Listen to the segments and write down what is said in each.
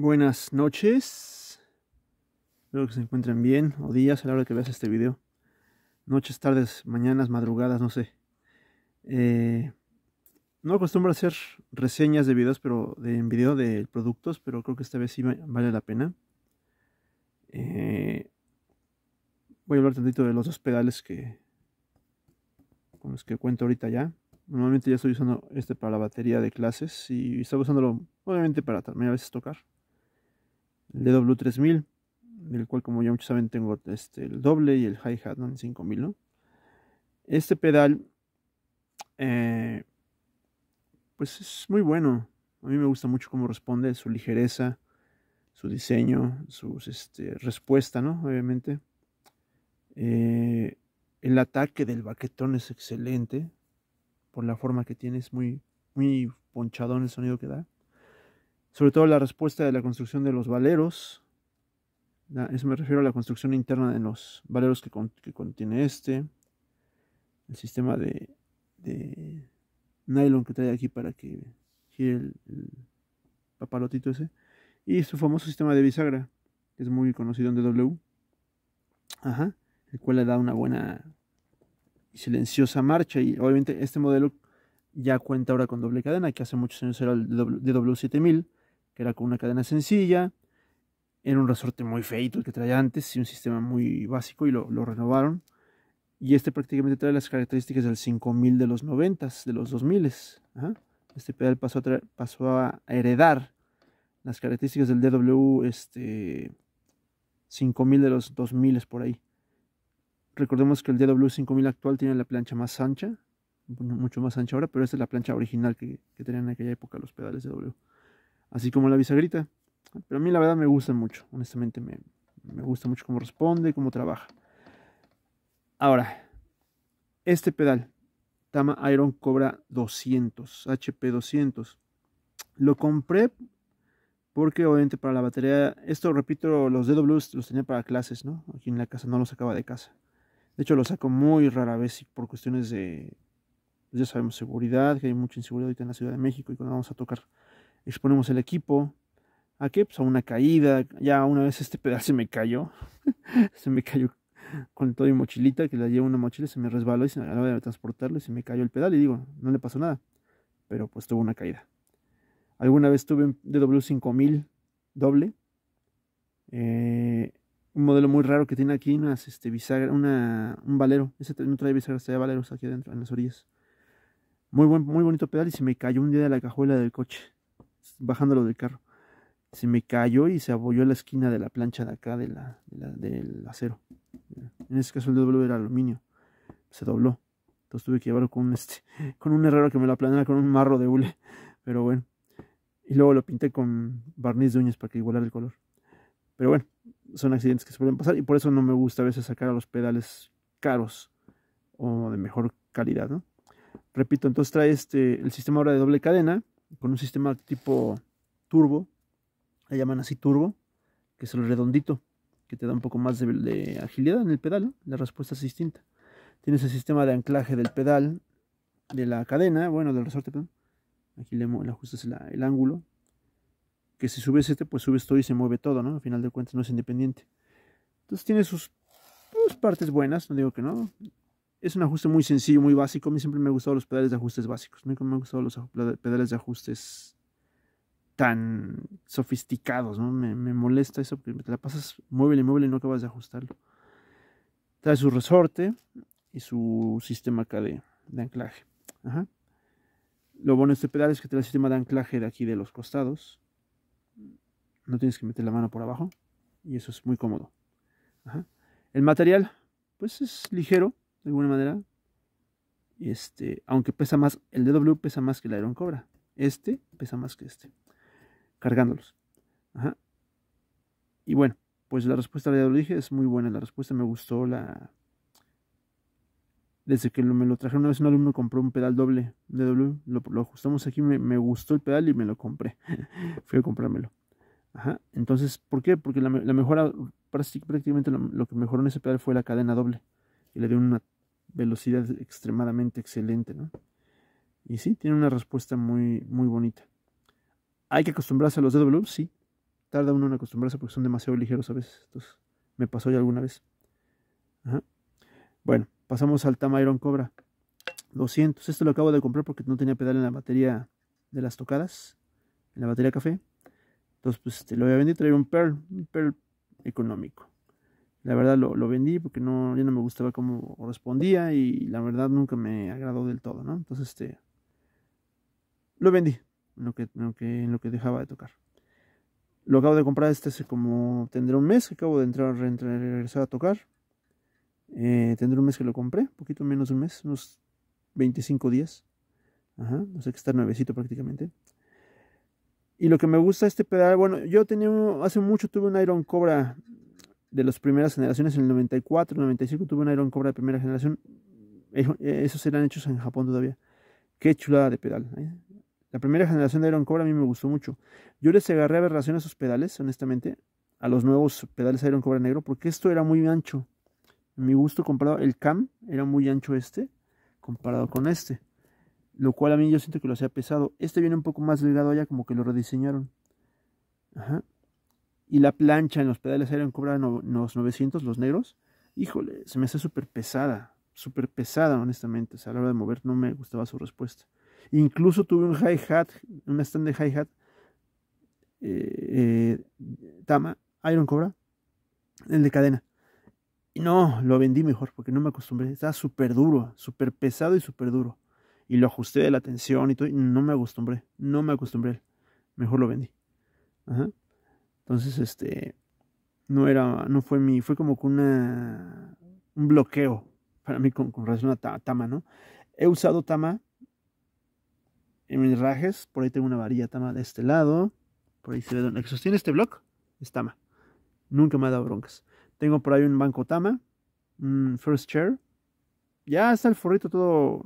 Buenas noches. Espero que se encuentren bien o días a la hora que veas este video. Noches, tardes, mañanas, madrugadas, no sé. Eh, no acostumbro a hacer reseñas de videos, pero de, en video de productos, pero creo que esta vez sí vale la pena. Eh, voy a hablar tantito de los dos pedales que con los que cuento ahorita ya. Normalmente ya estoy usando este para la batería de clases y estaba usándolo obviamente para también a veces tocar el DW3000, del cual como ya muchos saben tengo este, el doble y el hi-hat, ¿no? 5000, ¿no? Este pedal, eh, pues es muy bueno. A mí me gusta mucho cómo responde, su ligereza, su diseño, su este, respuesta, ¿no? Obviamente. Eh, el ataque del baquetón es excelente por la forma que tiene, es muy, muy ponchadón el sonido que da sobre todo la respuesta de la construcción de los valeros. eso me refiero a la construcción interna de los valeros que, contiene este. El sistema de, nylon que trae aquí para que gire el, papalotito ese. Y su famoso sistema de bisagra, que es muy conocido en DW. Ajá, el cual le da una buena silenciosa marcha. Y obviamente este modelo ya cuenta ahora con doble cadena, que hace muchos años era el DW7000, era con una cadena sencilla, era un resorte muy feito el que traía antes, y un sistema muy básico y lo, renovaron. Y este prácticamente trae las características del 5000 de los 90, s de los 2000. s Este pedal pasó a, heredar las características del DW este, 5000 de los 2000 s por ahí. Recordemos que el DW 5000 actual tiene la plancha más ancha, mucho más ancha ahora, pero esta es la plancha original que, que tenían en aquella época los pedales DW así como la bisagrita. Pero a mí la verdad me gusta mucho, honestamente me, gusta mucho cómo responde, cómo trabaja. Ahora, este pedal, Tama Iron Cobra 200, HP 200. Lo compré porque obviamente para la batería, esto repito, los DWs los tenía para clases, ¿no? Aquí en la casa, no los sacaba de casa. De hecho, los saco muy rara vez por cuestiones de, ya sabemos, seguridad, que hay mucha inseguridad ahorita en la Ciudad de México y cuando vamos a tocar exponemos el equipo. ¿A qué? Pues a una caída. Ya una vez este pedal se me cayó. se me cayó con toda mi mochilita, que la llevo una mochila, se me resbaló y se me de transportarlo y se me cayó el pedal. Y digo, no le pasó nada. Pero pues tuvo una caída. Alguna vez tuve un DW5000 doble. Eh, un modelo muy raro que tiene aquí unas este, bisagra, un valero. Ese no trae bisagras, trae valeros aquí adentro, en las orillas. Muy, buen, muy bonito pedal y se me cayó un día de la cajuela del coche bajándolo del carro. Se me cayó y se abolló la esquina de la plancha de acá del acero. En este caso el doble era aluminio. Se dobló. Entonces tuve que llevarlo con este, con un herrero que me lo planeara con un marro de hule. Pero bueno. Y luego lo pinté con barniz de uñas para que igualara el color. Pero bueno, son accidentes que se pueden pasar y por eso no me gusta a veces sacar a los pedales caros o de mejor calidad, Repito, entonces trae este, el sistema ahora de doble cadena, con un sistema tipo turbo, le llaman así turbo, que es el redondito, que te da un poco más de, agilidad en el pedal, la respuesta es distinta. Tienes el sistema de anclaje del pedal, de la cadena, bueno, del resorte, Aquí le, ajustas el, ángulo, que si subes este, pues subes todo y se mueve todo, ¿no? Al final de cuentas no es independiente. Entonces tiene sus pues, partes buenas, no digo que no, es un ajuste muy sencillo, muy básico. A mí siempre me han gustado los pedales de ajustes básicos. Nunca me han gustado los pedales de ajustes tan sofisticados, ¿no? Me, molesta eso porque te la pasas mueble, mueble y no acabas de ajustarlo. Trae su resorte y su sistema acá de, anclaje. Lo bueno de este pedal es que tiene el sistema de anclaje de aquí de los costados. No tienes que meter la mano por abajo y eso es muy cómodo. El material, pues es ligero, de alguna manera. Este, aunque pesa más, el DW pesa más que el Aeron Cobra. Este pesa más que este. Cargándolos. Ajá. Y bueno, pues la respuesta, ya lo dije, es muy buena. La respuesta me gustó. la Desde que me lo trajeron una vez, un alumno compró un pedal doble DW. Lo, lo ajustamos aquí, me, gustó el pedal y me lo compré. Fui a comprármelo. Ajá. Entonces, ¿por qué? Porque la, mejora prácticamente lo que mejoró en ese pedal fue la cadena doble y le dio una velocidad extremadamente excelente, Y sí, tiene una respuesta muy, muy bonita. ¿Hay que acostumbrarse a los DW? Sí. Tarda uno en acostumbrarse porque son demasiado ligeros a veces. me pasó ya alguna vez. Bueno, pasamos al Tama Cobra. 200. Esto lo acabo de comprar porque no tenía pedal en la batería de las tocadas. En la batería café. Entonces, pues te este, lo voy a vender y traer un Pearl. Un Pearl económico. La verdad lo, vendí porque no, ya no me gustaba cómo respondía y la verdad nunca me agradó del todo, ¿no? Entonces, este, lo vendí en lo que, lo que, dejaba de tocar. Lo acabo de comprar este como, tendré un mes que acabo de entrar, a regresar a tocar. Eh, tendré un mes que lo compré, un poquito menos de un mes, unos 25 días. Ajá, sé, sé que está nuevecito prácticamente. Y lo que me gusta este pedal, bueno, yo tenía, hace mucho tuve un Iron Cobra de las primeras generaciones, en el 94, 95 tuve un Iron Cobra de primera generación. Eh, esos eran hechos en Japón todavía. Qué chulada de pedal. ¿eh? La primera generación de Iron Cobra a mí me gustó mucho. Yo les agarré aberración a sus pedales, honestamente, a los nuevos pedales Iron Cobra negro, porque esto era muy ancho. mi gusto comparado, el cam era muy ancho este, comparado con este. Lo cual a mí yo siento que lo hacía pesado. Este viene un poco más delgado allá, como que lo rediseñaron. Ajá y la plancha en los pedales Iron Cobra, los 900 los negros, híjole, se me hace súper pesada, súper pesada honestamente, o sea, a la hora de mover no me gustaba su respuesta. Incluso tuve un hi-hat, un stand de hi-hat, eh, eh, Tama, Iron Cobra, el de cadena. no, lo vendí mejor porque no me acostumbré, estaba súper duro, súper pesado y súper duro. Y lo ajusté de la tensión y todo, no me acostumbré, no me acostumbré, mejor lo vendí. Ajá. Entonces, este, no era, no fue mi, fue como que una, un bloqueo para mí con, relación a Tama, ¿no? He usado Tama en mis rajes, por ahí tengo una varilla Tama de este lado, por ahí se ve donde sostiene este blog es Tama. Nunca me ha dado broncas. Tengo por ahí un banco Tama, un first chair. Ya está el forrito todo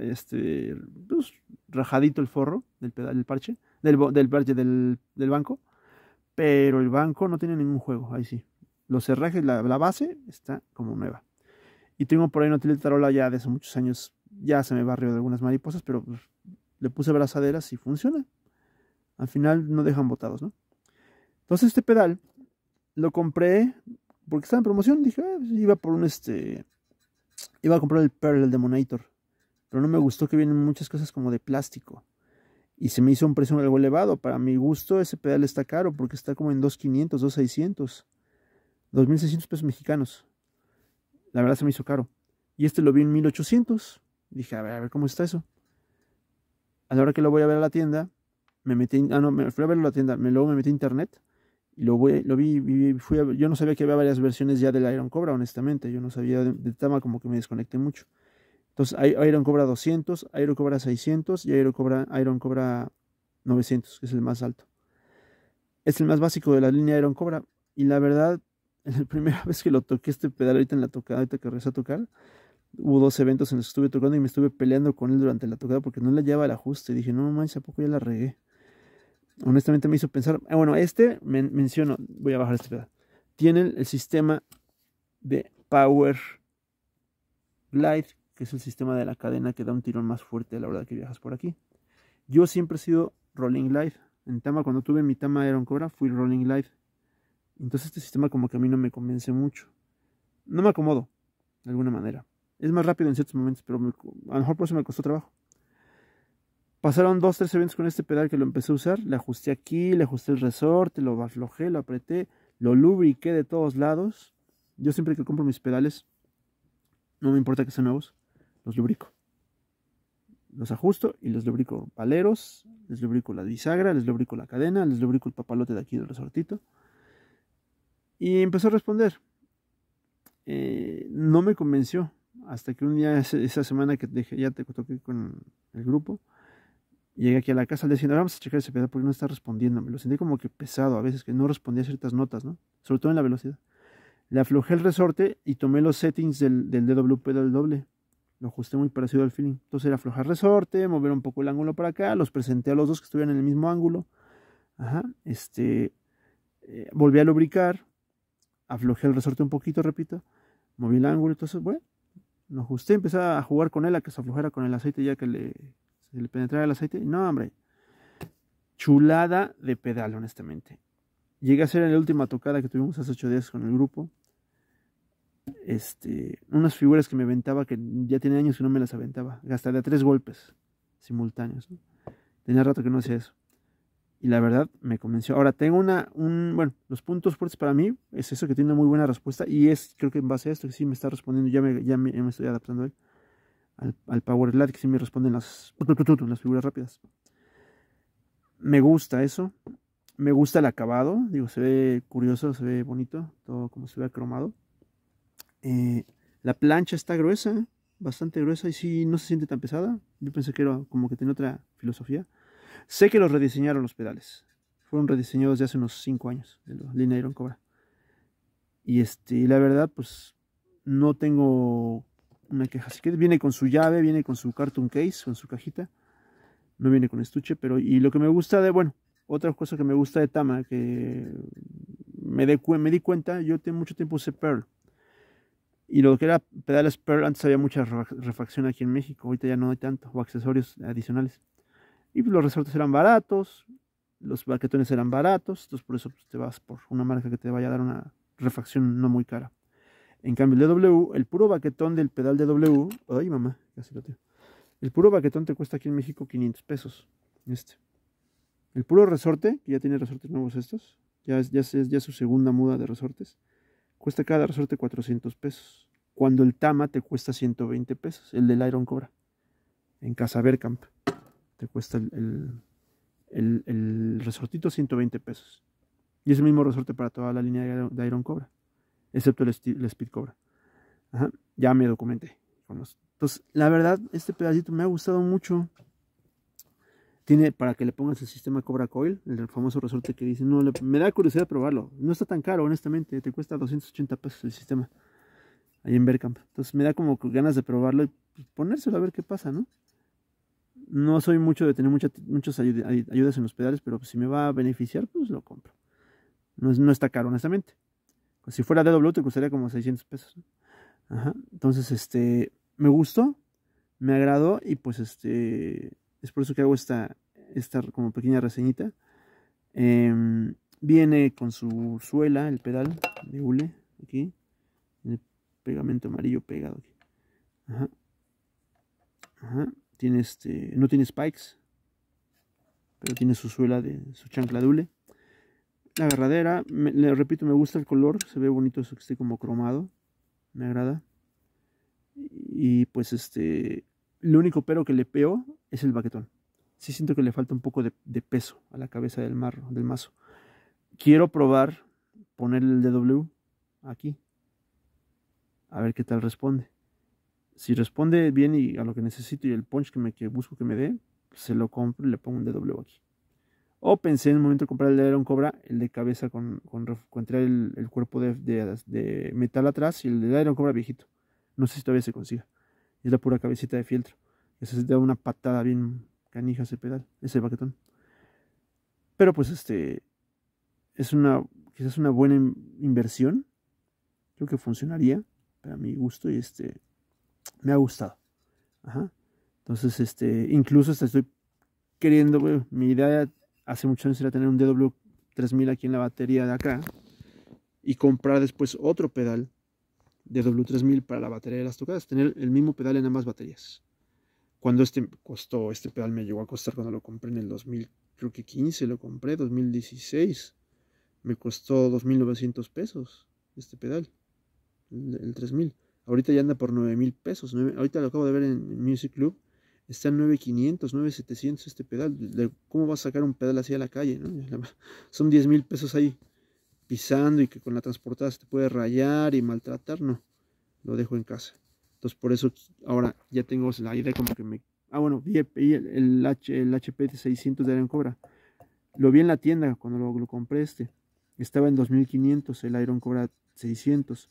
este pues, rajadito el forro del pedal del parche, del, del parche del banco. Pero el banco no tiene ningún juego, ahí sí. Los cerrajes, la, base está como nueva. Y tengo por ahí una tarola ya de hace muchos años. Ya se me barrió de algunas mariposas, pero pues, le puse brazaderas y funciona. Al final no dejan botados, ¿no? Entonces este pedal lo compré porque estaba en promoción. Dije, ah, pues, iba por un este. Iba a comprar el Pearl, el Demonator. Pero no me gustó que vienen muchas cosas como de plástico. Y se me hizo un precio algo elevado. Para mi gusto, ese pedal está caro porque está como en 2,500, 2,600, 2,600 pesos mexicanos. La verdad se me hizo caro. Y este lo vi en 1,800. Dije, a ver, a ver cómo está eso. A la hora que lo voy a ver a la tienda, me metí, ah, no, me fui a verlo a la tienda, me, luego me metí a internet y lo, lo vi, fui yo no sabía que había varias versiones ya del Iron Cobra, honestamente, yo no sabía de tema, como que me desconecté mucho. Entonces Iron cobra 200, Iron cobra 600 y Iron cobra, Iron cobra 900, que es el más alto. Es el más básico de la línea Iron Cobra. Y la verdad, en la primera vez que lo toqué, este pedal ahorita en la tocada, ahorita que regresé a tocar, hubo dos eventos en los que estuve tocando y me estuve peleando con él durante la tocada porque no le llevaba el ajuste. y Dije, no mames, ¿a poco ya la regué? Honestamente me hizo pensar. Eh, bueno, este, menciono, voy a bajar este pedal. Tiene el sistema de Power Glide que es el sistema de la cadena que da un tirón más fuerte a la hora que viajas por aquí. Yo siempre he sido Rolling Live. En Tama, cuando tuve mi Tama Aeron Cobra, fui Rolling Live. Entonces este sistema como que a mí no me convence mucho. No me acomodo, de alguna manera. Es más rápido en ciertos momentos, pero a lo mejor por eso me costó trabajo. Pasaron dos, tres eventos con este pedal que lo empecé a usar. Le ajusté aquí, le ajusté el resorte, lo aflojé, lo apreté, lo lubriqué de todos lados. Yo siempre que compro mis pedales, no me importa que sean nuevos, los lubrico. Los ajusto y los lubrico paleros, les lubrico la bisagra, les lubrico la cadena, les lubrico el papalote de aquí del resortito. Y empezó a responder. Eh, no me convenció hasta que un día, esa semana que dejé, ya te toqué con el grupo, llegué aquí a la casa diciendo, vamos a checar ese pedal porque no está respondiendo. Me lo sentí como que pesado a veces, que no respondía ciertas notas, ¿no? Sobre todo en la velocidad. Le aflojé el resorte y tomé los settings del, del DW doble lo ajusté muy parecido al feeling. Entonces era aflojar resorte, mover un poco el ángulo para acá, los presenté a los dos que estuvieran en el mismo ángulo. Ajá, este, eh, volví a lubricar, aflojé el resorte un poquito, repito, moví el ángulo, entonces, bueno, lo ajusté, empecé a jugar con él, a que se aflojara con el aceite ya que le, se penetrara el aceite. No, hombre, chulada de pedal, honestamente. Llegué a ser en la última tocada que tuvimos hace ocho días con el grupo este, unas figuras que me aventaba que ya tiene años que no me las aventaba. Gastaría tres golpes simultáneos. Tenía rato que no hacía eso. Y la verdad me convenció. Ahora tengo una, un, bueno, los puntos fuertes para mí es eso que tiene una muy buena respuesta y es, creo que en base a esto que sí me está respondiendo, ya me, ya me, estoy adaptando al, Power slide que sí me responden las, las figuras rápidas. Me gusta eso. Me gusta el acabado, digo, se ve curioso, se ve bonito, todo como se ve cromado. Eh, la plancha está gruesa, bastante gruesa y si no se siente tan pesada. Yo pensé que era como que tenía otra filosofía. Sé que los rediseñaron los pedales. Fueron rediseñados de hace unos 5 años, de los Iron Cobra. Y este, la verdad, pues no tengo una queja. Así que viene con su llave, viene con su cartoon case, con su cajita. No viene con estuche, pero. Y lo que me gusta de, bueno, otra cosa que me gusta de Tama, que me, di cuenta, yo tengo mucho tiempo usé Pearl y lo que era pedales Pearl, antes había mucha refacción aquí en México, ahorita ya no hay tanto, o accesorios adicionales. Y los resortes eran baratos, los baquetones eran baratos, entonces por eso pues, te vas por una marca que te vaya a dar una refacción no muy cara. En cambio, el DW, el puro baquetón del pedal DW, ay mamá, casi lo tengo. El puro baquetón te cuesta aquí en México 500 pesos. Este. El puro resorte, ya tiene resortes nuevos estos, ya ya es, ya es su segunda muda de resortes, cuesta cada resorte 400 pesos, cuando el Tama te cuesta 120 pesos, el del Iron Cobra, en Casa Bergkamp, te cuesta el, el, resortito 120 pesos. Y es el mismo resorte para toda la línea de, Iron Cobra, excepto el, Speed Cobra. ya me documenté. Entonces, la verdad, este pedacito me ha gustado mucho tiene para que le pongas el sistema Cobra Coil, el famoso resorte que dice, no, me da curiosidad probarlo. No está tan caro, honestamente, te cuesta 280 pesos el sistema ahí en Bergkamp. Entonces me da como ganas de probarlo y pues, ponérselo a ver qué pasa, ¿no? No soy mucho de tener muchas ayudas en los pedales, pero pues, si me va a beneficiar, pues lo compro. No, está caro, honestamente. Pues si fuera DW te costaría como 600 pesos. Ajá. Entonces, este, me gustó, me agradó y pues este por eso que hago esta, como pequeña reseñita. Em, viene con su suela, el pedal de hule, aquí. El pegamento amarillo pegado Tiene este, no tiene spikes, pero tiene su suela de su chancla de hule. La agarradera, le repito, me gusta el color, se ve bonito eso que esté como cromado, me agrada. Y pues este, lo único pero que le peo es el baquetón. Sí siento que le falta un poco de, peso a la cabeza del, marro, del mazo. Quiero probar poner el DW aquí. A ver qué tal responde. Si responde bien y a lo que necesito y el punch que, me, que busco que me dé, se lo compro y le pongo un DW aquí. O pensé en el momento comprar el de Aeron Cobra, el de cabeza con, con, el, cuerpo de, de, metal atrás y el de Iron Cobra viejito. No sé si todavía se consiga. Es la pura cabecita de fieltro se da una patada bien canija ese pedal, ese baquetón. Pero pues este es una quizás una buena inversión. Creo que funcionaría para mi gusto y este me ha gustado. Entonces, este, incluso hasta estoy queriendo, mi idea hace muchos años era tener un DW3000 aquí en la batería de acá y comprar después otro pedal dw 3000 para la batería de las tocadas, tener el mismo pedal en ambas baterías cuando este costó, este pedal me llegó a costar cuando lo compré en el 2000, creo que 15 lo compré, 2016, me costó 2.900 pesos este pedal, el, 3.000. Ahorita ya anda por 9.000 pesos, ahorita lo acabo de ver en Music Club, está en 9.500, 9.700 este pedal. ¿Cómo vas a sacar un pedal así a la calle? No? Son 10.000 pesos ahí pisando y que con la transportada se te puede rayar y maltratar, no, lo dejo en casa. Entonces por eso ahora ya tengo la idea como que me... Ah, bueno, vi, el, el HP de 600 de Iron Cobra. Lo vi en la tienda cuando lo, compré este. Estaba en 2500 el Iron Cobra 600.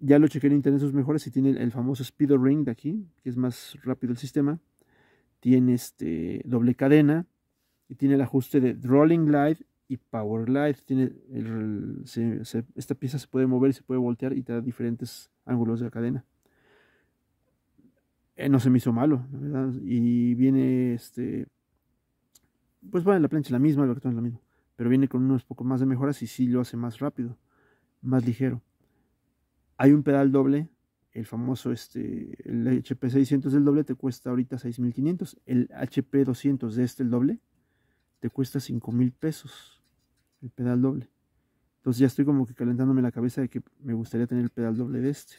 Ya lo chequé en internet sus mejores y tiene el, famoso Speed Ring de aquí, que es más rápido el sistema. Tiene este doble cadena y tiene el ajuste de Rolling light y Power light Tiene el, esta pieza se puede mover, se puede voltear y te da diferentes ángulos de la cadena. Eh, no se me hizo malo, verdad. Y viene este. Pues bueno, la plancha la misma, el que es la misma. Pero viene con unos poco más de mejoras y sí lo hace más rápido, más ligero. Hay un pedal doble, el famoso este, el HP 600 del doble te cuesta ahorita 6500. El HP 200 de este, el doble, te cuesta 5000 pesos. El pedal doble. Entonces ya estoy como que calentándome la cabeza de que me gustaría tener el pedal doble de este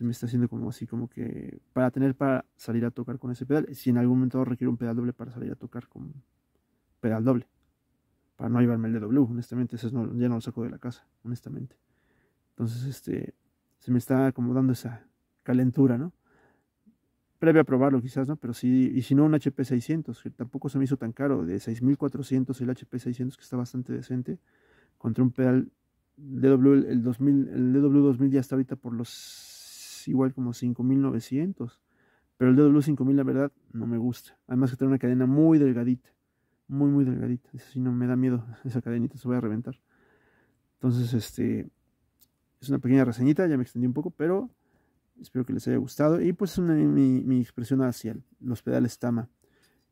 se me está haciendo como así, como que para tener para salir a tocar con ese pedal. Si en algún momento requiero un pedal doble para salir a tocar con pedal doble. Para no llevarme el DW, honestamente. Eso ya no lo saco de la casa, honestamente. Entonces, este, se me está acomodando esa calentura, ¿no? Previo a probarlo quizás, ¿no? Pero sí, y si no, un HP 600, que tampoco se me hizo tan caro, de 6400 el HP 600, que está bastante decente, contra un pedal DW, el, 2000, el DW 2000 ya está ahorita por los igual como 5900. Pero el dedo luz 5000, la verdad, no me gusta. Además que tiene una cadena muy delgadita. Muy, muy delgadita. Si no me da miedo. Esa cadenita se voy a reventar. Entonces, este. Es una pequeña reseñita. Ya me extendí un poco, pero espero que les haya gustado. Y pues mi, expresión hacia los pedales Tama.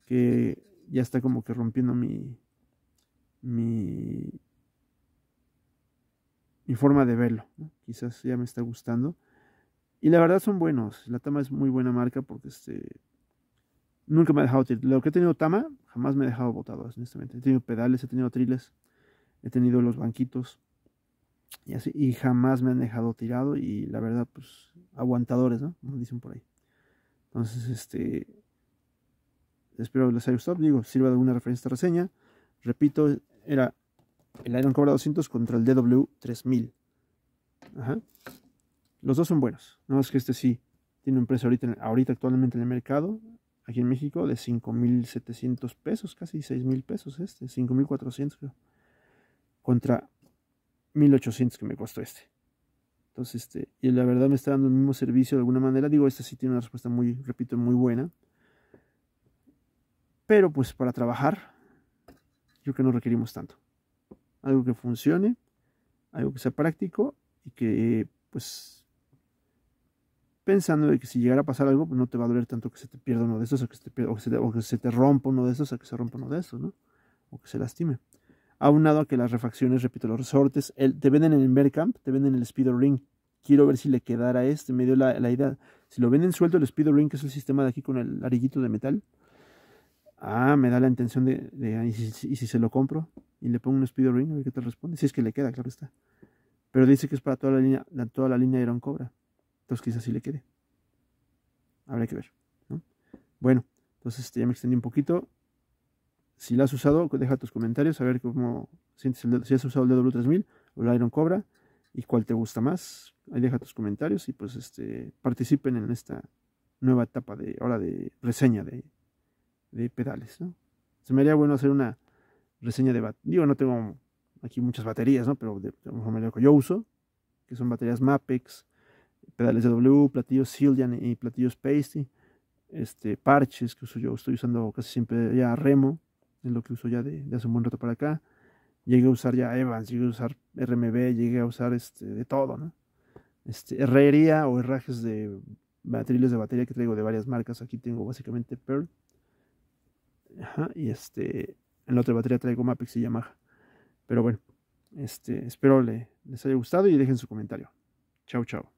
Que ya está como que rompiendo mi. Mi, mi forma de verlo. Quizás ya me está gustando. Y la verdad son buenos. La Tama es muy buena marca porque este, nunca me ha dejado tirar. Lo que he tenido Tama, jamás me ha dejado botado honestamente. He tenido pedales, he tenido triles, he tenido los banquitos y así. Y jamás me han dejado tirado y la verdad, pues, aguantadores, ¿no? Como dicen por ahí. Entonces, este, espero les haya gustado. Digo, sirva de alguna referencia esta reseña. Repito, era el Iron Cobra 200 contra el DW 3000. Ajá. Los dos son buenos, no es que este sí tiene un precio ahorita, ahorita actualmente en el mercado, aquí en México, de 5.700 pesos, casi 6.000 pesos este, 5.400 contra 1.800 que me costó este. Entonces, este, y la verdad me está dando el mismo servicio de alguna manera. Digo, este sí tiene una respuesta muy, repito, muy buena. Pero pues para trabajar, yo creo que no requerimos tanto. Algo que funcione, algo que sea práctico y que pues pensando de que si llegara a pasar algo, pues no te va a doler tanto que se te pierda uno de esos, o que se te, rompa uno de esos, o que se rompa uno de esos, ¿no? O que se lastime. Aunado a que las refacciones, repito, los resortes, el, te venden en el Mercamp, te venden el Speedo Ring. Quiero ver si le quedara este, me dio la, idea. Si lo venden suelto, el Speedo Ring, que es el sistema de aquí con el arillito de metal. Ah, me da la intención de, ah, y, si, se lo compro y le pongo un Speedo Ring, a ver qué te responde. Si es que le queda, claro está. Pero dice que es para toda la línea, toda la línea de Iron Cobra. Entonces quizás sí le quede. Habrá que ver. Bueno, entonces este, ya me extendí un poquito. Si la has usado, deja tus comentarios a ver cómo sientes si has usado el DW3000 o el Iron Cobra y cuál te gusta más. Ahí deja tus comentarios y pues este, participen en esta nueva etapa de hora de reseña de, pedales. Se me haría bueno hacer una reseña de Digo, no tengo aquí muchas baterías, ¿no? pero de, que yo uso, que son baterías Mapex, pedales de W, platillos Sildian y platillos Pasty, este, parches que uso yo, estoy usando casi siempre ya Remo, es lo que uso ya de, hace un buen rato para acá. Llegué a usar ya Evans, llegué a usar RMB, llegué a usar este, de todo, ¿no? Este, herrería o herrajes de materiales de batería que traigo de varias marcas. Aquí tengo básicamente Pearl. Ajá, y este, en la otra batería traigo Mapex y Yamaha. Pero bueno, este, espero les haya gustado y dejen su comentario. Chao, chao.